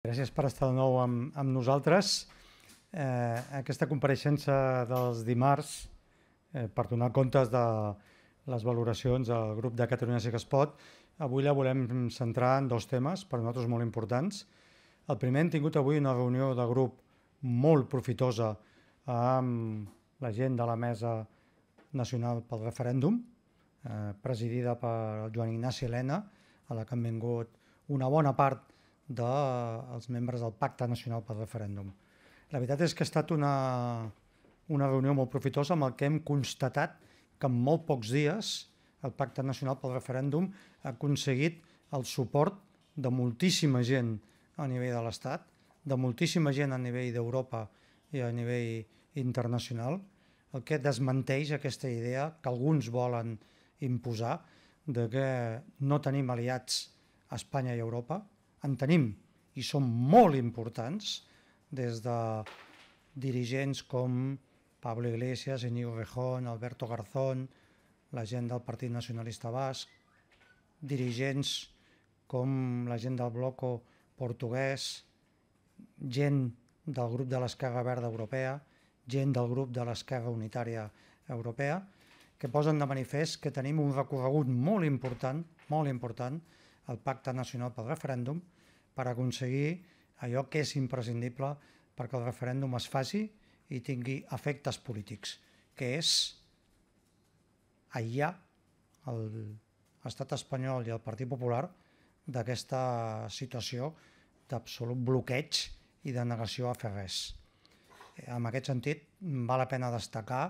Gràcies per estar de nou amb, amb nosaltres. Eh, aquesta compareixença dels dimarts eh, per donar comptes de les valoracions del grup de Catalunya Sí que es pot, avui la volem centrar en dos temes per nosaltres molt importants. El primer, hem tingut avui una reunió de grup molt profitosa amb la gent de la Mesa Nacional pel Referèndum, eh, presidida per Joan Ignasi Helena, a la que han vingut una bona part de dels de membres del Pacte Nacional pel Referèndum. La veritat és que ha estat una, una reunió molt profitosa amb el que hem constatat que en molt pocs dies el Pacte Nacional pel Referèndum ha aconseguit el suport de moltíssima gent a nivell de l'Estat, de moltíssima gent a nivell d'Europa i a nivell internacional, el que desmenteix aquesta idea que alguns volen imposar de que no tenim aliats a Espanya i a Europa, en tenim i són molt importants, des de dirigents com Pablo Iglesias, Enigo Rejón, Alberto Garzón, la gent del Partit Nacionalista Basc, dirigents com la gent del Bloco portuguès, gent del grup de l'Esquerra Verda Europea, gent del grup de l'Esquerra Unitària Europea, que posen de manifest que tenim un recorregut molt important, molt important, el Pacte Nacional pel Referèndum per aconseguir allò que és imprescindible perquè el referèndum es faci i tingui efectes polítics, que és aïllar l'estat espanyol i el Partit Popular d'aquesta situació d'absolut bloqueig i de negació a fer res. Eh, en aquest sentit, val la pena destacar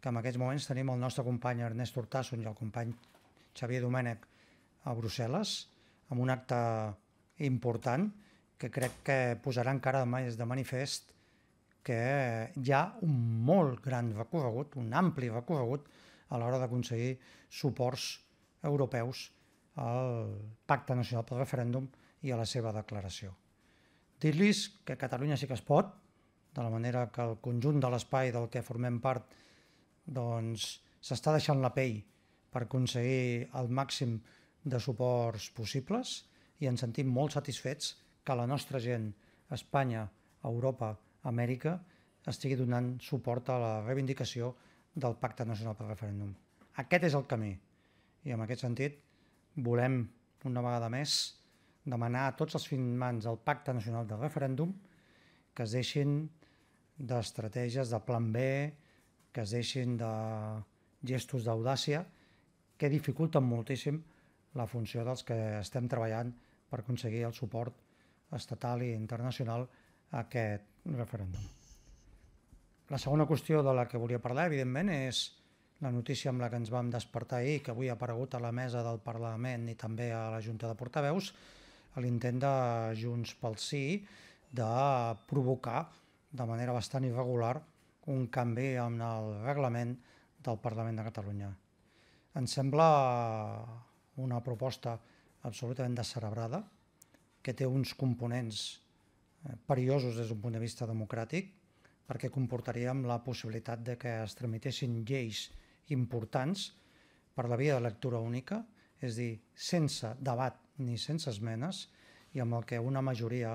que en aquests moments tenim el nostre company Ernest Hurtasson i el company Xavier Domènech a Brussel·les amb un acte important que crec que posarà encara més de manifest que hi ha un molt gran recorregut, un ampli recorregut a l'hora d'aconseguir suports europeus al Pacte Nacional pel Referèndum i a la seva declaració. Dir-los que Catalunya sí que es pot, de la manera que el conjunt de l'espai del que formem part doncs, s'està doncs, deixant la pell per aconseguir el màxim de suports possibles i ens sentim molt satisfets que la nostra gent Espanya, Europa, Amèrica estigui donant suport a la reivindicació del Pacte Nacional pel Referèndum. Aquest és el camí i en aquest sentit volem una vegada més demanar a tots els firmants del Pacte Nacional del Referèndum que es deixin d'estratègies de plan B, que es deixin de gestos d'audàcia que dificulten moltíssim la funció dels que estem treballant per aconseguir el suport estatal i internacional a aquest referèndum. La segona qüestió de la que volia parlar, evidentment, és la notícia amb la que ens vam despertar ahir, que avui ha aparegut a la mesa del Parlament i també a la Junta de Portaveus, l'intent de Junts pel Sí de provocar de manera bastant irregular un canvi en el reglament del Parlament de Catalunya. Ens sembla una proposta absolutament descerebrada, que té uns components eh, perillosos des d'un punt de vista democràtic, perquè comportaríem la possibilitat de que es tramitessin lleis importants per la via de lectura única, és a dir, sense debat ni sense esmenes, i amb el que una majoria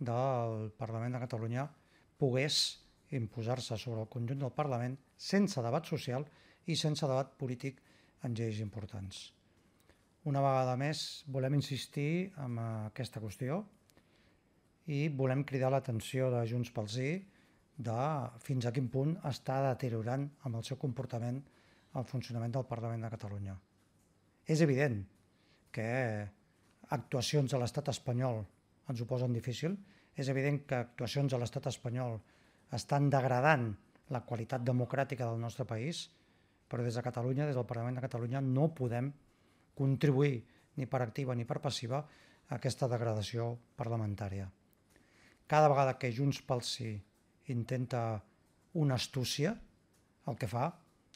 del Parlament de Catalunya pogués imposar-se sobre el conjunt del Parlament sense debat social i sense debat polític en lleis importants. Una vegada més, volem insistir en aquesta qüestió i volem cridar l'atenció de Junts pel Sí de fins a quin punt està deteriorant amb el seu comportament el funcionament del Parlament de Catalunya. És evident que actuacions de l'estat espanyol ens ho posen difícil, és evident que actuacions de l'estat espanyol estan degradant la qualitat democràtica del nostre país, però des de Catalunya, des del Parlament de Catalunya, no podem contribuir ni per activa ni per passiva a aquesta degradació parlamentària. Cada vegada que Junts pel Sí intenta una astúcia, el que fa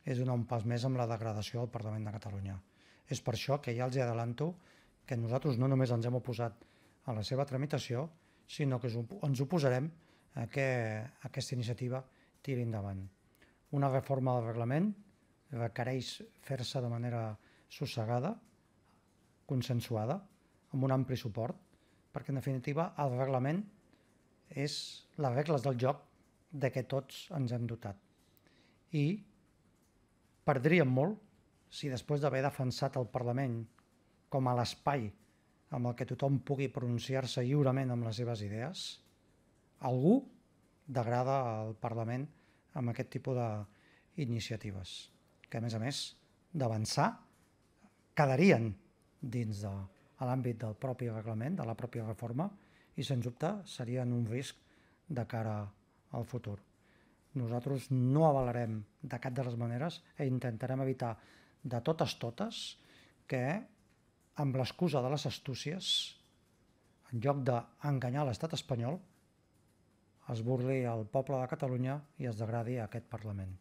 és donar un pas més amb la degradació del Parlament de Catalunya. És per això que ja els adelanto que nosaltres no només ens hem oposat a la seva tramitació, sinó que ens oposarem a que aquesta iniciativa tiri endavant. Una reforma del reglament requereix fer-se de manera sossegada, consensuada, amb un ampli suport, perquè en definitiva el reglament és les regles del joc de què tots ens hem dotat. I perdríem molt si després d'haver defensat el Parlament com a l'espai amb el que tothom pugui pronunciar-se lliurement amb les seves idees, algú degrada el Parlament amb aquest tipus d'iniciatives, que a més a més d'avançar quedarien dins de l'àmbit del propi reglament, de la pròpia reforma, i sens dubte serien un risc de cara al futur. Nosaltres no avalarem de cap de les maneres i e intentarem evitar de totes totes que amb l'excusa de les astúcies, en lloc d'enganyar l'estat espanyol, es burli el poble de Catalunya i es degradi aquest Parlament.